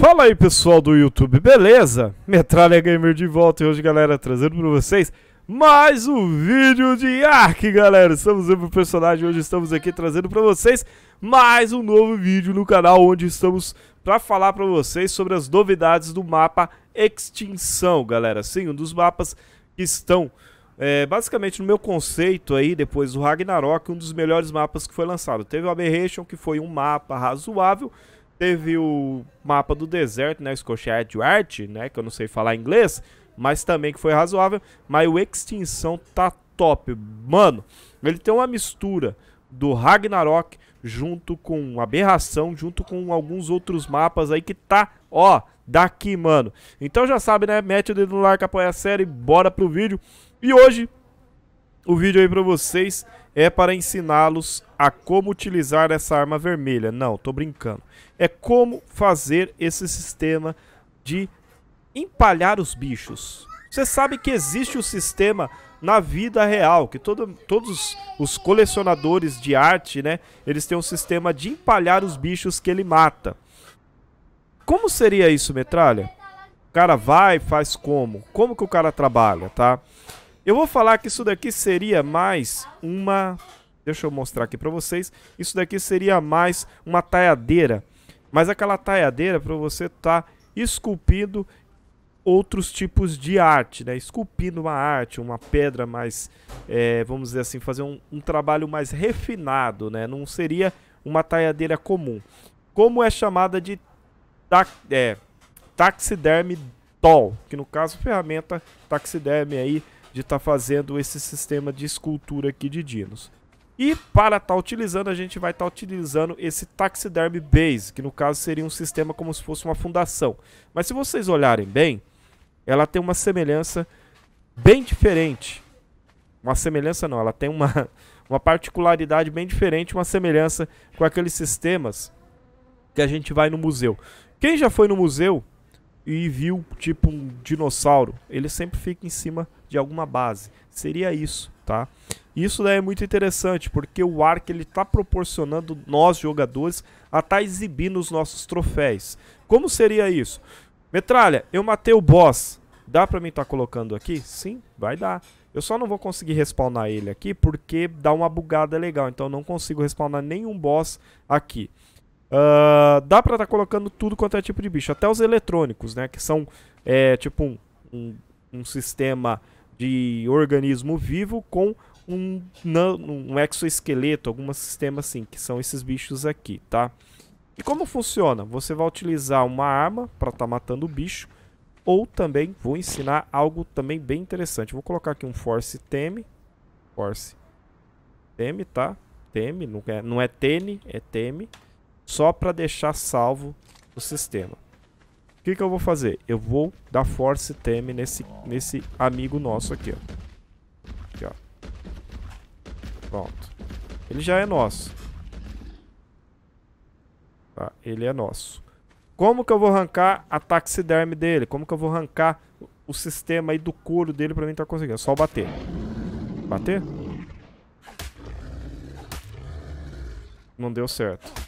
Fala aí pessoal do YouTube, beleza? Metralha Gamer de volta e hoje galera trazendo para vocês mais um vídeo de Ark galera Estamos indo pro personagem, hoje estamos aqui trazendo para vocês mais um novo vídeo no canal Onde estamos para falar para vocês sobre as novidades do mapa Extinção galera Sim, um dos mapas que estão é, basicamente no meu conceito aí, depois do Ragnarok Um dos melhores mapas que foi lançado Teve o Aberration que foi um mapa razoável Teve o mapa do deserto, né? Scotia Edward, né? Que eu não sei falar inglês, mas também que foi razoável. Mas o Extinção tá top. Mano, ele tem uma mistura do Ragnarok junto com Aberração, junto com alguns outros mapas aí que tá, ó, daqui, mano. Então já sabe, né? Mete o dedo no like, apoia a série, bora pro vídeo. E hoje o vídeo aí para vocês é para ensiná-los a como utilizar essa arma vermelha. Não, tô brincando. É como fazer esse sistema de empalhar os bichos. Você sabe que existe o um sistema na vida real, que todo, todos os colecionadores de arte, né, eles têm um sistema de empalhar os bichos que ele mata. Como seria isso, metralha? O cara vai, faz como? Como que o cara trabalha, tá? Eu vou falar que isso daqui seria mais uma... Deixa eu mostrar aqui pra vocês. Isso daqui seria mais uma taiadeira. Mas aquela taiadeira pra você tá esculpindo outros tipos de arte, né? Esculpindo uma arte, uma pedra mais, é, vamos dizer assim, fazer um, um trabalho mais refinado, né? Não seria uma taiadeira comum. Como é chamada de ta é, taxiderme doll, que no caso ferramenta taxiderme aí de estar tá fazendo esse sistema de escultura aqui de dinos. E para estar tá utilizando, a gente vai estar tá utilizando esse Taxidermy Base, que no caso seria um sistema como se fosse uma fundação. Mas se vocês olharem bem, ela tem uma semelhança bem diferente. Uma semelhança não, ela tem uma, uma particularidade bem diferente, uma semelhança com aqueles sistemas que a gente vai no museu. Quem já foi no museu e viu tipo um dinossauro, ele sempre fica em cima de alguma base. Seria isso, tá? Isso daí é muito interessante, porque o Ark ele tá proporcionando nós jogadores a tá exibindo os nossos troféus. Como seria isso? Metralha, eu matei o boss. Dá pra mim estar tá colocando aqui? Sim, vai dar. Eu só não vou conseguir respawnar ele aqui porque dá uma bugada legal. Então eu não consigo respawnar nenhum boss aqui. Uh, dá pra estar tá colocando tudo quanto é tipo de bicho, até os eletrônicos, né? Que são é, tipo um, um, um, sistema de organismo vivo com um, um exoesqueleto, algum sistema assim, que são esses bichos aqui, tá? E como funciona? Você vai utilizar uma arma para estar tá matando o bicho, ou também vou ensinar algo também bem interessante. Vou colocar aqui um Force Teme, Force Teme, tá? Teme, não é, não é Tene, é Teme só para deixar salvo o sistema. O que, que eu vou fazer? Eu vou dar force teme nesse, nesse amigo nosso aqui, ó. Aqui, ó. Pronto. Ele já é nosso. Tá, ele é nosso. Como que eu vou arrancar a taxiderme dele? Como que eu vou arrancar o sistema aí do couro dele pra mim tá conseguindo? É só bater. Bater? Não deu certo.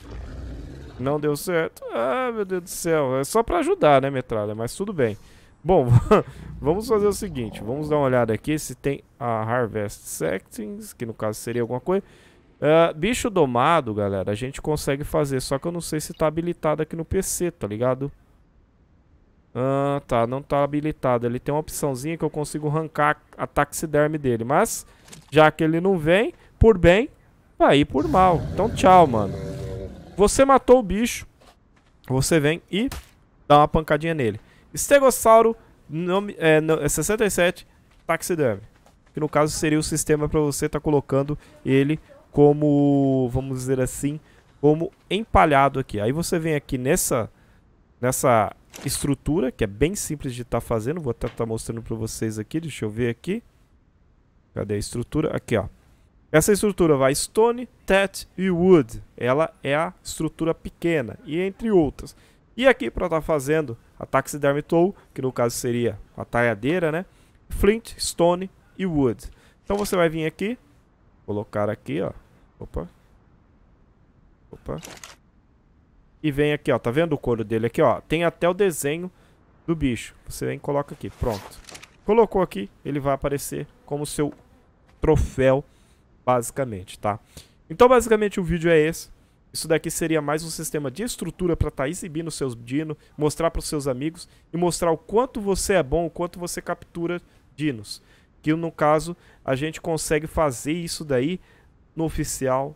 Não deu certo. Ah, meu Deus do céu. É só pra ajudar, né, metralha? Mas tudo bem. Bom, vamos fazer o seguinte. Vamos dar uma olhada aqui se tem a Harvest Settings, que no caso seria alguma coisa. Uh, bicho domado, galera, a gente consegue fazer, só que eu não sei se tá habilitado aqui no PC, tá ligado? Ah, uh, tá, não tá habilitado. Ele tem uma opçãozinha que eu consigo arrancar a taxiderme dele, mas já que ele não vem, por bem, vai ir por mal. Então tchau, mano. Você matou o bicho, você vem e dá uma pancadinha nele. Estegossauro nome, é, no, 67 é Taxidermy. Que no caso seria o sistema para você estar tá colocando ele como, vamos dizer assim, como empalhado aqui. Aí você vem aqui nessa, nessa estrutura, que é bem simples de estar tá fazendo. Vou até estar tá mostrando para vocês aqui, deixa eu ver aqui. Cadê a estrutura? Aqui, ó. Essa estrutura vai stone, tat e wood. Ela é a estrutura pequena e entre outras. E aqui para estar tá fazendo a taxidermy tool, que no caso seria a talhadeira, né? Flint, stone e wood. Então você vai vir aqui, colocar aqui, ó. Opa. Opa. E vem aqui, ó. Tá vendo o couro dele aqui, ó? Tem até o desenho do bicho. Você vem e coloca aqui. Pronto. Colocou aqui, ele vai aparecer como seu troféu basicamente, tá? Então, basicamente, o vídeo é esse. Isso daqui seria mais um sistema de estrutura para estar tá exibindo seus dinos, mostrar para os seus amigos e mostrar o quanto você é bom, o quanto você captura Dinos. Que no caso, a gente consegue fazer isso daí no oficial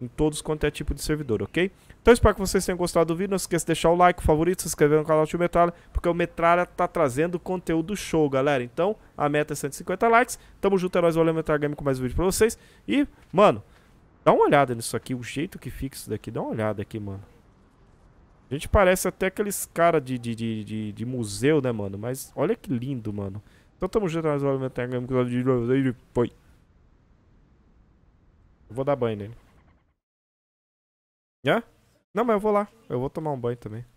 em todos quanto é tipo de servidor, ok? Então espero que vocês tenham gostado do vídeo, não esqueça de deixar o like, o favorito, se inscrever no canal Tio Metralha, porque o Metralha tá trazendo conteúdo show, galera. Então, a meta é 150 likes, tamo junto, é nóis, valeu Metralha Game com mais um vídeo pra vocês. E, mano, dá uma olhada nisso aqui, o jeito que fica isso daqui, dá uma olhada aqui, mano. A gente parece até aqueles caras de, de, de, de, de museu, né, mano? Mas olha que lindo, mano. Então tamo junto, é nóis, valeu Metralha Game com mais um vídeo pra vocês. Foi. Vou dar banho nele. Já? Não, mas eu vou lá. Eu vou tomar um banho também.